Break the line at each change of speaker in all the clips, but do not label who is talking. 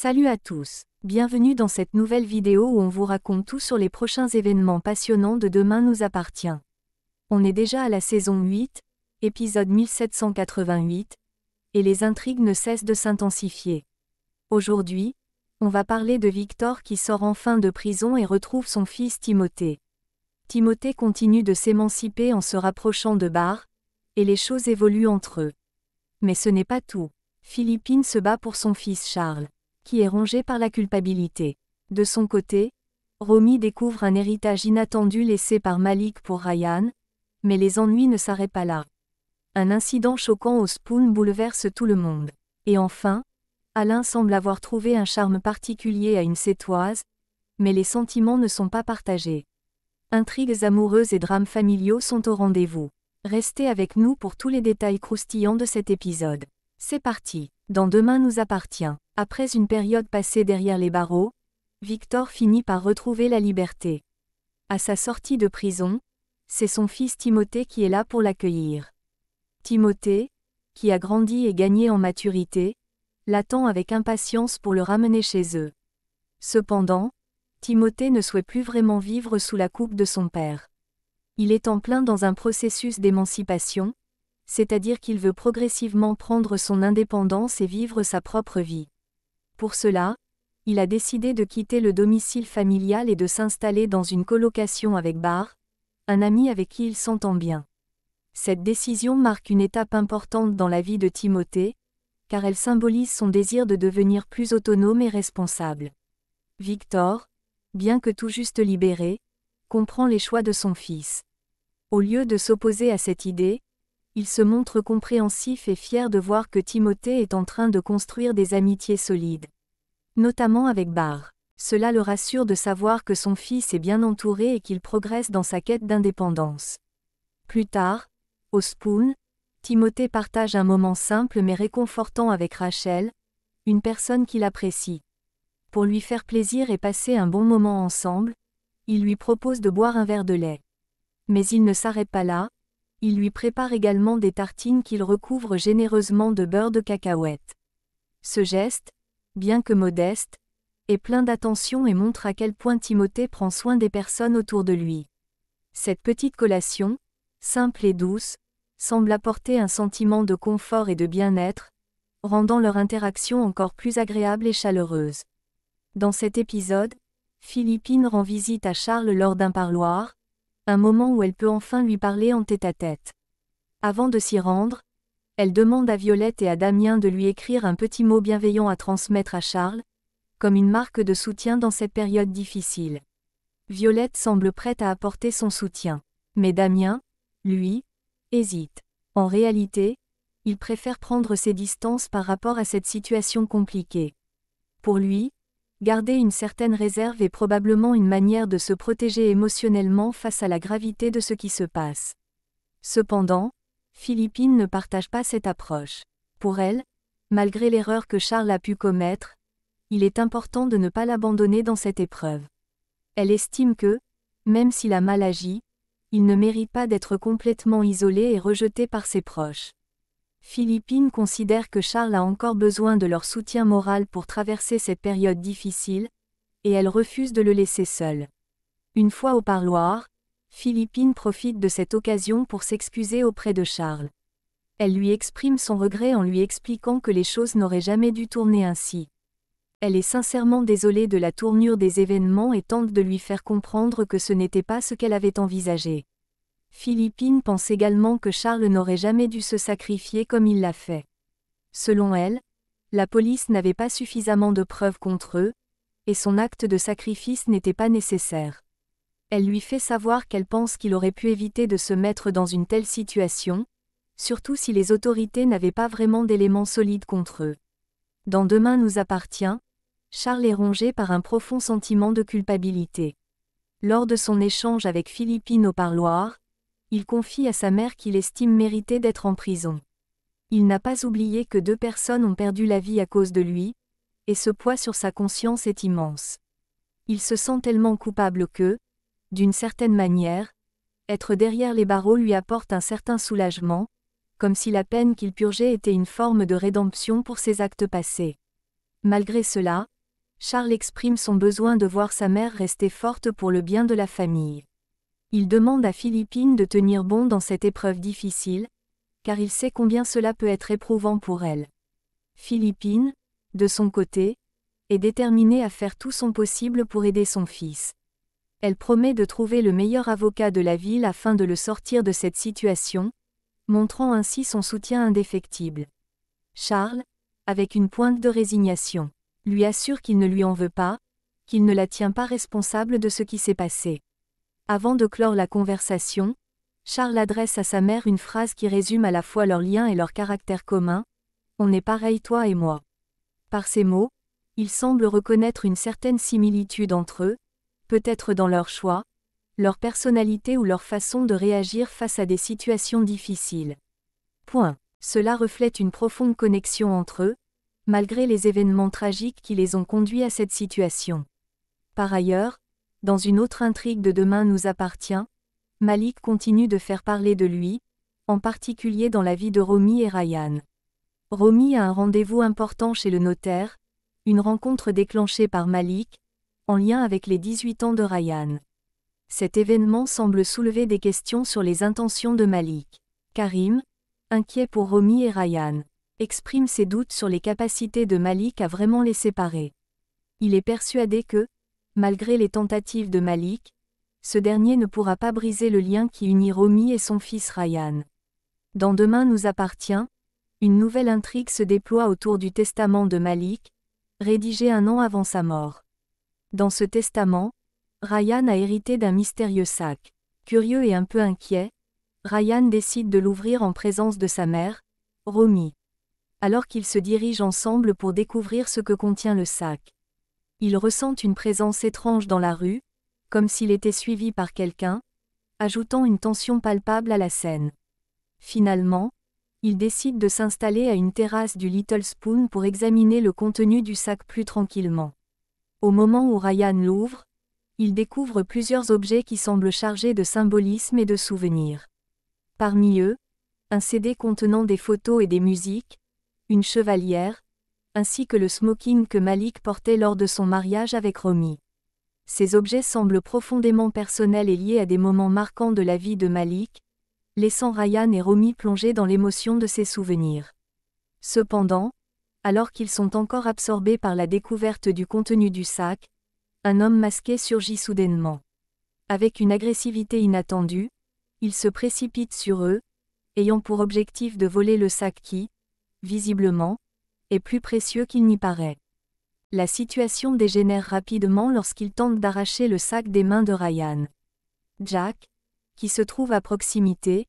Salut à tous, bienvenue dans cette nouvelle vidéo où on vous raconte tout sur les prochains événements passionnants de Demain nous appartient. On est déjà à la saison 8, épisode 1788, et les intrigues ne cessent de s'intensifier. Aujourd'hui, on va parler de Victor qui sort enfin de prison et retrouve son fils Timothée. Timothée continue de s'émanciper en se rapprochant de Bar, et les choses évoluent entre eux. Mais ce n'est pas tout. Philippine se bat pour son fils Charles qui est rongé par la culpabilité. De son côté, Romy découvre un héritage inattendu laissé par Malik pour Ryan, mais les ennuis ne s'arrêtent pas là. Un incident choquant au Spoon bouleverse tout le monde. Et enfin, Alain semble avoir trouvé un charme particulier à une sétoise, mais les sentiments ne sont pas partagés. Intrigues amoureuses et drames familiaux sont au rendez-vous. Restez avec nous pour tous les détails croustillants de cet épisode. C'est parti dans Demain nous appartient. Après une période passée derrière les barreaux, Victor finit par retrouver la liberté. À sa sortie de prison, c'est son fils Timothée qui est là pour l'accueillir. Timothée, qui a grandi et gagné en maturité, l'attend avec impatience pour le ramener chez eux. Cependant, Timothée ne souhaite plus vraiment vivre sous la coupe de son père. Il est en plein dans un processus d'émancipation, c'est-à-dire qu'il veut progressivement prendre son indépendance et vivre sa propre vie. Pour cela, il a décidé de quitter le domicile familial et de s'installer dans une colocation avec Bar, un ami avec qui il s'entend bien. Cette décision marque une étape importante dans la vie de Timothée, car elle symbolise son désir de devenir plus autonome et responsable. Victor, bien que tout juste libéré, comprend les choix de son fils. Au lieu de s'opposer à cette idée, il se montre compréhensif et fier de voir que Timothée est en train de construire des amitiés solides. Notamment avec Bar. Cela le rassure de savoir que son fils est bien entouré et qu'il progresse dans sa quête d'indépendance. Plus tard, au Spoon, Timothée partage un moment simple mais réconfortant avec Rachel, une personne qu'il apprécie. Pour lui faire plaisir et passer un bon moment ensemble, il lui propose de boire un verre de lait. Mais il ne s'arrête pas là, il lui prépare également des tartines qu'il recouvre généreusement de beurre de cacahuète. Ce geste, bien que modeste, est plein d'attention et montre à quel point Timothée prend soin des personnes autour de lui. Cette petite collation, simple et douce, semble apporter un sentiment de confort et de bien-être, rendant leur interaction encore plus agréable et chaleureuse. Dans cet épisode, Philippine rend visite à Charles lors d'un parloir, un moment où elle peut enfin lui parler en tête-à-tête. Avant de s'y rendre, elle demande à Violette et à Damien de lui écrire un petit mot bienveillant à transmettre à Charles, comme une marque de soutien dans cette période difficile. Violette semble prête à apporter son soutien. Mais Damien, lui, hésite. En réalité, il préfère prendre ses distances par rapport à cette situation compliquée. Pour lui, garder une certaine réserve est probablement une manière de se protéger émotionnellement face à la gravité de ce qui se passe. Cependant, Philippine ne partage pas cette approche. Pour elle, malgré l'erreur que Charles a pu commettre, il est important de ne pas l'abandonner dans cette épreuve. Elle estime que, même s'il a mal agi, il ne mérite pas d'être complètement isolé et rejeté par ses proches. Philippine considère que Charles a encore besoin de leur soutien moral pour traverser cette période difficile, et elle refuse de le laisser seul. Une fois au parloir, Philippine profite de cette occasion pour s'excuser auprès de Charles. Elle lui exprime son regret en lui expliquant que les choses n'auraient jamais dû tourner ainsi. Elle est sincèrement désolée de la tournure des événements et tente de lui faire comprendre que ce n'était pas ce qu'elle avait envisagé. Philippine pense également que Charles n'aurait jamais dû se sacrifier comme il l'a fait. Selon elle, la police n'avait pas suffisamment de preuves contre eux, et son acte de sacrifice n'était pas nécessaire. Elle lui fait savoir qu'elle pense qu'il aurait pu éviter de se mettre dans une telle situation, surtout si les autorités n'avaient pas vraiment d'éléments solides contre eux. Dans Demain nous appartient, Charles est rongé par un profond sentiment de culpabilité. Lors de son échange avec Philippine au parloir, il confie à sa mère qu'il estime mériter d'être en prison. Il n'a pas oublié que deux personnes ont perdu la vie à cause de lui, et ce poids sur sa conscience est immense. Il se sent tellement coupable que, d'une certaine manière, être derrière les barreaux lui apporte un certain soulagement, comme si la peine qu'il purgeait était une forme de rédemption pour ses actes passés. Malgré cela, Charles exprime son besoin de voir sa mère rester forte pour le bien de la famille. Il demande à Philippine de tenir bon dans cette épreuve difficile, car il sait combien cela peut être éprouvant pour elle. Philippine, de son côté, est déterminée à faire tout son possible pour aider son fils. Elle promet de trouver le meilleur avocat de la ville afin de le sortir de cette situation, montrant ainsi son soutien indéfectible. Charles, avec une pointe de résignation, lui assure qu'il ne lui en veut pas, qu'il ne la tient pas responsable de ce qui s'est passé. Avant de clore la conversation, Charles adresse à sa mère une phrase qui résume à la fois leur lien et leur caractère commun. On est pareil toi et moi. Par ces mots, il semble reconnaître une certaine similitude entre eux, peut-être dans leur choix, leur personnalité ou leur façon de réagir face à des situations difficiles. Point. Cela reflète une profonde connexion entre eux, malgré les événements tragiques qui les ont conduits à cette situation. Par ailleurs, dans une autre intrigue de Demain nous appartient, Malik continue de faire parler de lui, en particulier dans la vie de Romy et Ryan. Romy a un rendez-vous important chez le notaire, une rencontre déclenchée par Malik, en lien avec les 18 ans de Ryan. Cet événement semble soulever des questions sur les intentions de Malik. Karim, inquiet pour Romy et Ryan, exprime ses doutes sur les capacités de Malik à vraiment les séparer. Il est persuadé que, Malgré les tentatives de Malik, ce dernier ne pourra pas briser le lien qui unit Romy et son fils Ryan. Dans Demain nous appartient, une nouvelle intrigue se déploie autour du testament de Malik, rédigé un an avant sa mort. Dans ce testament, Ryan a hérité d'un mystérieux sac. Curieux et un peu inquiet, Ryan décide de l'ouvrir en présence de sa mère, Romy. Alors qu'ils se dirigent ensemble pour découvrir ce que contient le sac. Il ressent une présence étrange dans la rue, comme s'il était suivi par quelqu'un, ajoutant une tension palpable à la scène. Finalement, il décide de s'installer à une terrasse du Little Spoon pour examiner le contenu du sac plus tranquillement. Au moment où Ryan l'ouvre, il découvre plusieurs objets qui semblent chargés de symbolisme et de souvenirs. Parmi eux, un CD contenant des photos et des musiques, une chevalière, ainsi que le smoking que Malik portait lors de son mariage avec Romy. Ces objets semblent profondément personnels et liés à des moments marquants de la vie de Malik, laissant Ryan et Romy plongés dans l'émotion de ses souvenirs. Cependant, alors qu'ils sont encore absorbés par la découverte du contenu du sac, un homme masqué surgit soudainement. Avec une agressivité inattendue, il se précipite sur eux, ayant pour objectif de voler le sac qui, visiblement, est plus précieux qu'il n'y paraît. La situation dégénère rapidement lorsqu'il tente d'arracher le sac des mains de Ryan. Jack, qui se trouve à proximité,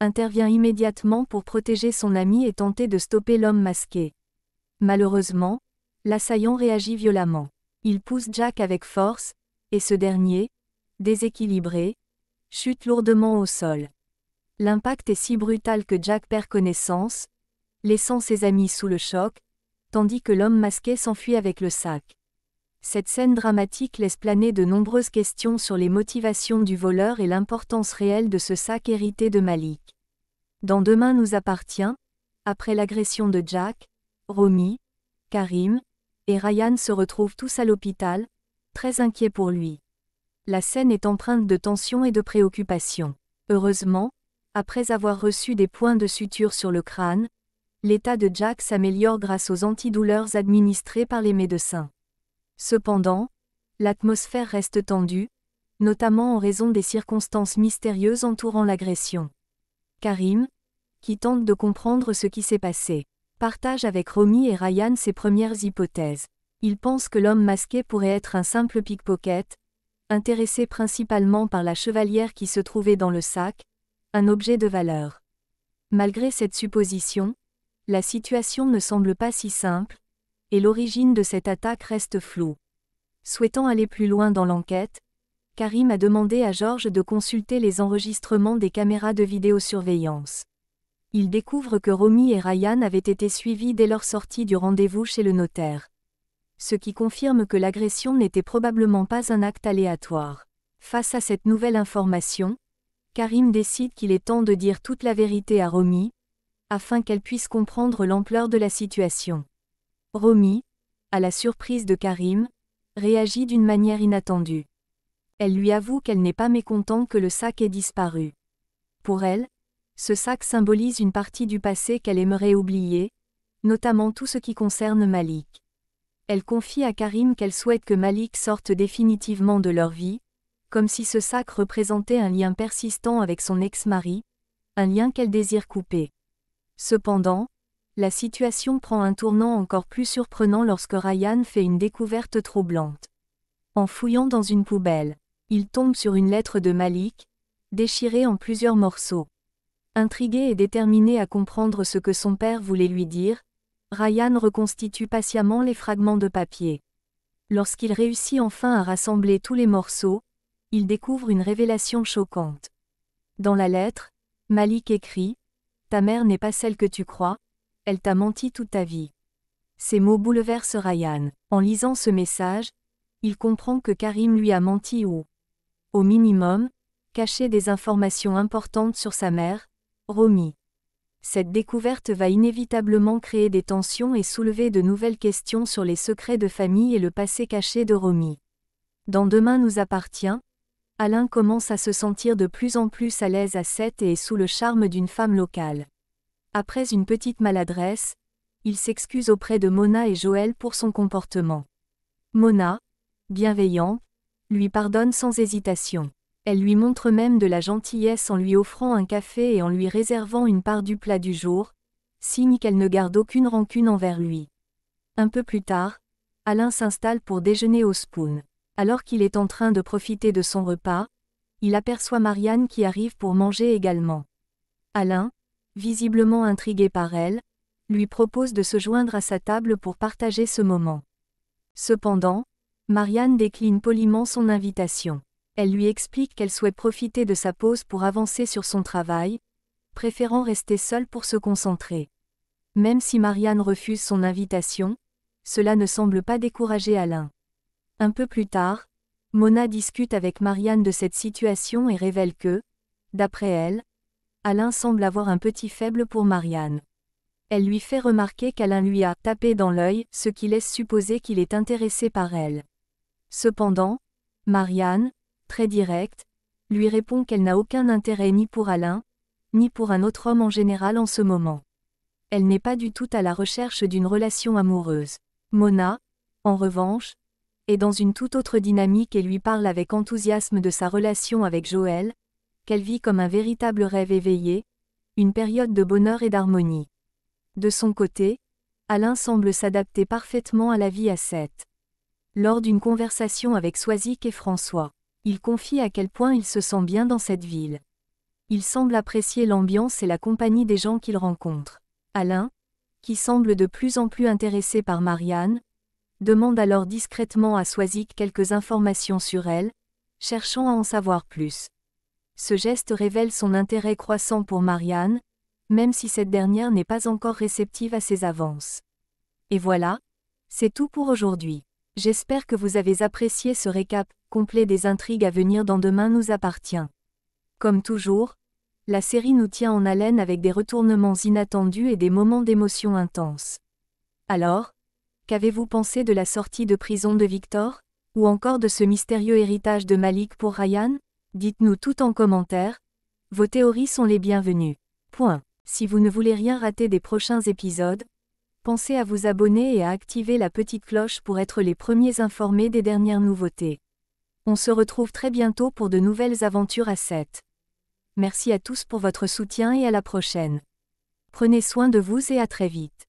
intervient immédiatement pour protéger son ami et tenter de stopper l'homme masqué. Malheureusement, l'assaillant réagit violemment. Il pousse Jack avec force, et ce dernier, déséquilibré, chute lourdement au sol. L'impact est si brutal que Jack perd connaissance, laissant ses amis sous le choc, tandis que l'homme masqué s'enfuit avec le sac. Cette scène dramatique laisse planer de nombreuses questions sur les motivations du voleur et l'importance réelle de ce sac hérité de Malik. Dans Demain nous appartient, après l'agression de Jack, Romy, Karim et Ryan se retrouvent tous à l'hôpital, très inquiets pour lui. La scène est empreinte de tension et de préoccupation. Heureusement, après avoir reçu des points de suture sur le crâne, l'état de Jack s'améliore grâce aux antidouleurs administrées par les médecins. Cependant, l'atmosphère reste tendue, notamment en raison des circonstances mystérieuses entourant l'agression. Karim, qui tente de comprendre ce qui s'est passé, partage avec Romy et Ryan ses premières hypothèses. Il pense que l'homme masqué pourrait être un simple pickpocket, intéressé principalement par la chevalière qui se trouvait dans le sac, un objet de valeur. Malgré cette supposition, la situation ne semble pas si simple, et l'origine de cette attaque reste floue. Souhaitant aller plus loin dans l'enquête, Karim a demandé à Georges de consulter les enregistrements des caméras de vidéosurveillance. Il découvre que Romy et Ryan avaient été suivis dès leur sortie du rendez-vous chez le notaire. Ce qui confirme que l'agression n'était probablement pas un acte aléatoire. Face à cette nouvelle information, Karim décide qu'il est temps de dire toute la vérité à Romy, afin qu'elle puisse comprendre l'ampleur de la situation. Romy, à la surprise de Karim, réagit d'une manière inattendue. Elle lui avoue qu'elle n'est pas mécontente que le sac ait disparu. Pour elle, ce sac symbolise une partie du passé qu'elle aimerait oublier, notamment tout ce qui concerne Malik. Elle confie à Karim qu'elle souhaite que Malik sorte définitivement de leur vie, comme si ce sac représentait un lien persistant avec son ex-mari, un lien qu'elle désire couper. Cependant, la situation prend un tournant encore plus surprenant lorsque Ryan fait une découverte troublante. En fouillant dans une poubelle, il tombe sur une lettre de Malik, déchirée en plusieurs morceaux. Intrigué et déterminé à comprendre ce que son père voulait lui dire, Ryan reconstitue patiemment les fragments de papier. Lorsqu'il réussit enfin à rassembler tous les morceaux, il découvre une révélation choquante. Dans la lettre, Malik écrit ta mère n'est pas celle que tu crois, elle t'a menti toute ta vie. Ces mots bouleversent Ryan. En lisant ce message, il comprend que Karim lui a menti ou, au minimum, caché des informations importantes sur sa mère, Romy. Cette découverte va inévitablement créer des tensions et soulever de nouvelles questions sur les secrets de famille et le passé caché de Romy. Dans Demain nous appartient, Alain commence à se sentir de plus en plus à l'aise à Sète et est sous le charme d'une femme locale. Après une petite maladresse, il s'excuse auprès de Mona et Joël pour son comportement. Mona, bienveillante, lui pardonne sans hésitation. Elle lui montre même de la gentillesse en lui offrant un café et en lui réservant une part du plat du jour, signe qu'elle ne garde aucune rancune envers lui. Un peu plus tard, Alain s'installe pour déjeuner au Spoon. Alors qu'il est en train de profiter de son repas, il aperçoit Marianne qui arrive pour manger également. Alain, visiblement intrigué par elle, lui propose de se joindre à sa table pour partager ce moment. Cependant, Marianne décline poliment son invitation. Elle lui explique qu'elle souhaite profiter de sa pause pour avancer sur son travail, préférant rester seule pour se concentrer. Même si Marianne refuse son invitation, cela ne semble pas décourager Alain. Un peu plus tard, Mona discute avec Marianne de cette situation et révèle que, d'après elle, Alain semble avoir un petit faible pour Marianne. Elle lui fait remarquer qu'Alain lui a tapé dans l'œil, ce qui laisse supposer qu'il est intéressé par elle. Cependant, Marianne, très directe, lui répond qu'elle n'a aucun intérêt ni pour Alain, ni pour un autre homme en général en ce moment. Elle n'est pas du tout à la recherche d'une relation amoureuse. Mona, en revanche, est dans une toute autre dynamique et lui parle avec enthousiasme de sa relation avec Joël, qu'elle vit comme un véritable rêve éveillé, une période de bonheur et d'harmonie. De son côté, Alain semble s'adapter parfaitement à la vie à 7. Lors d'une conversation avec Soisic et François, il confie à quel point il se sent bien dans cette ville. Il semble apprécier l'ambiance et la compagnie des gens qu'il rencontre. Alain, qui semble de plus en plus intéressé par Marianne, demande alors discrètement à Swazik quelques informations sur elle, cherchant à en savoir plus. Ce geste révèle son intérêt croissant pour Marianne, même si cette dernière n'est pas encore réceptive à ses avances. Et voilà, c'est tout pour aujourd'hui. J'espère que vous avez apprécié ce récap complet des intrigues à venir dans Demain nous appartient. Comme toujours, la série nous tient en haleine avec des retournements inattendus et des moments d'émotion intense. Alors, Qu'avez-vous pensé de la sortie de prison de Victor Ou encore de ce mystérieux héritage de Malik pour Ryan Dites-nous tout en commentaire. Vos théories sont les bienvenues. Point. Si vous ne voulez rien rater des prochains épisodes, pensez à vous abonner et à activer la petite cloche pour être les premiers informés des dernières nouveautés. On se retrouve très bientôt pour de nouvelles aventures à 7. Merci à tous pour votre soutien et à la prochaine. Prenez soin de vous et à très vite.